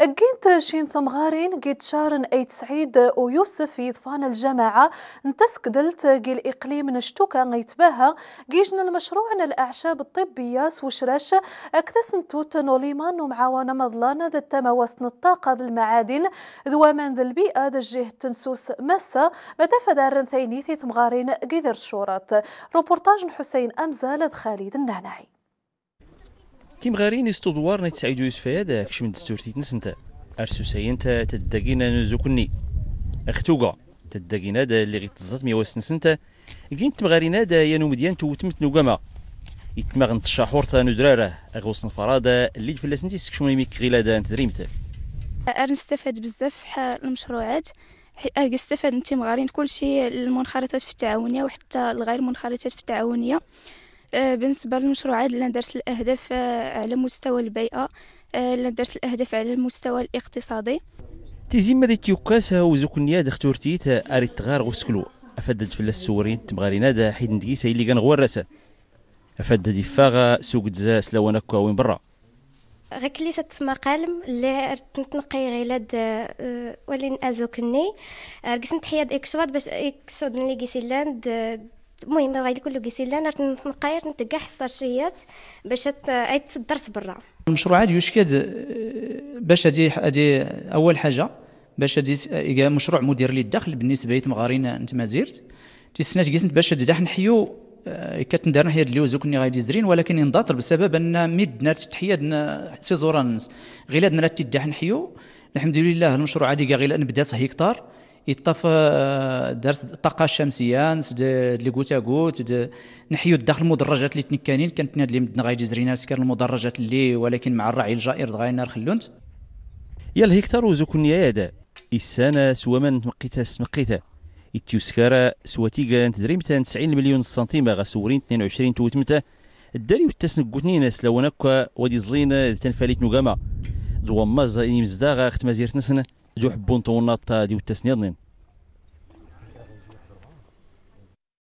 كنت شين ثمغارين قيد شارن ايت سعيد ويوسف يضفان الجماعة نتسك دلت قي الإقليم نشتوكا بها قيجن المشروع الأعشاب الطبية سوشراش أكتسن توت نوليمان ومعاونة مظلانة ذا التموسن الطاقة ذا المعادن ذو ذوامان ذا البيئة ذا الجهة تنسوس مسا مسة متفدار ثينيثي ثمغارين قيدر شورات روبورتاج حسين أمزال خالد النعناعي تيم تيمغارين استدوار نيت سعيد يوسف هذا كش من دستور تيتنس نتا ارسوساين تا تداكينا نوزوكني اختوغا تدقينا دا اللي تزات مي واسنس نتا كين تمغارين هذا نو مديان توتمت نوكاما يتمغ نتشاحور تا درارة اغوصن فرادا اللي فلاس نتي سكشموني ميك غيلا دا نتدريمتا ارنستفاد بزاف المشروعات ارجع استفاد من تيم تيمغارين كلشي المنخرطات في التعاونيه وحتى الغير منخرطات في التعاونيه آه، بالنسبة للمشروعات لندرس الأهداف آه، على مستوى البيئة آه، لندرس الأهداف على المستوى الاقتصادي مدي تيوكاس تيوكاسا وزوكنيا دختورتيت أريد تغار غسكلو أفدد في السورين تمغارينا دا حيد ندقيسا اللي كان غورسا أفدد فاغا سوق تزا سلوانا كواوين برا غير كلي تسمى قلم اللي تنقي غيلاد ولين ازوكني رقسنت حياد اكسواد باش اكسود اللي كيسيلاند المهم غادي كله كيسير لنا نقاير نتكاح الساشيات باش تدرس برا المشروعات يشكي آه، باش هادي هادي اول حاجه باش هادي آه، مشروع مدير للدخل بالنسبه لتمغارين زرت تيسنا كيسنت باش هادي نحيو آه، كتندرنا هي اللوز وكني غادي زرين ولكن ينضاطر بسبب ان مدنا تحيا سيزورانس غير هاد نرا نحيو الحمد لله المشروع هادي غير نبدا هكتار يطف آه، درس الطاقه الشمسيه نسد آه، لي غوتا غوت نحيو الداخل المدرجات اللي تنكانين كانت اللي مدنا غادي زرينا سكر المدرجات اللي ولكن مع الراعي الجائر دغاينا خلونت يا الهكتار وزكن يا يدا السنه سوا من تمقيتها سمقيتها يتيوسكارا سواتيغا تدريمتا 90 مليون سنتيم غا سورين 22 توتمتا الداري والتسنقوتني ناس لو نكا ودي زلين تنفاليت نوغاما دواماز يمزداغا ختمازير تنسن جو حبون طونات تادي والتسنيضنين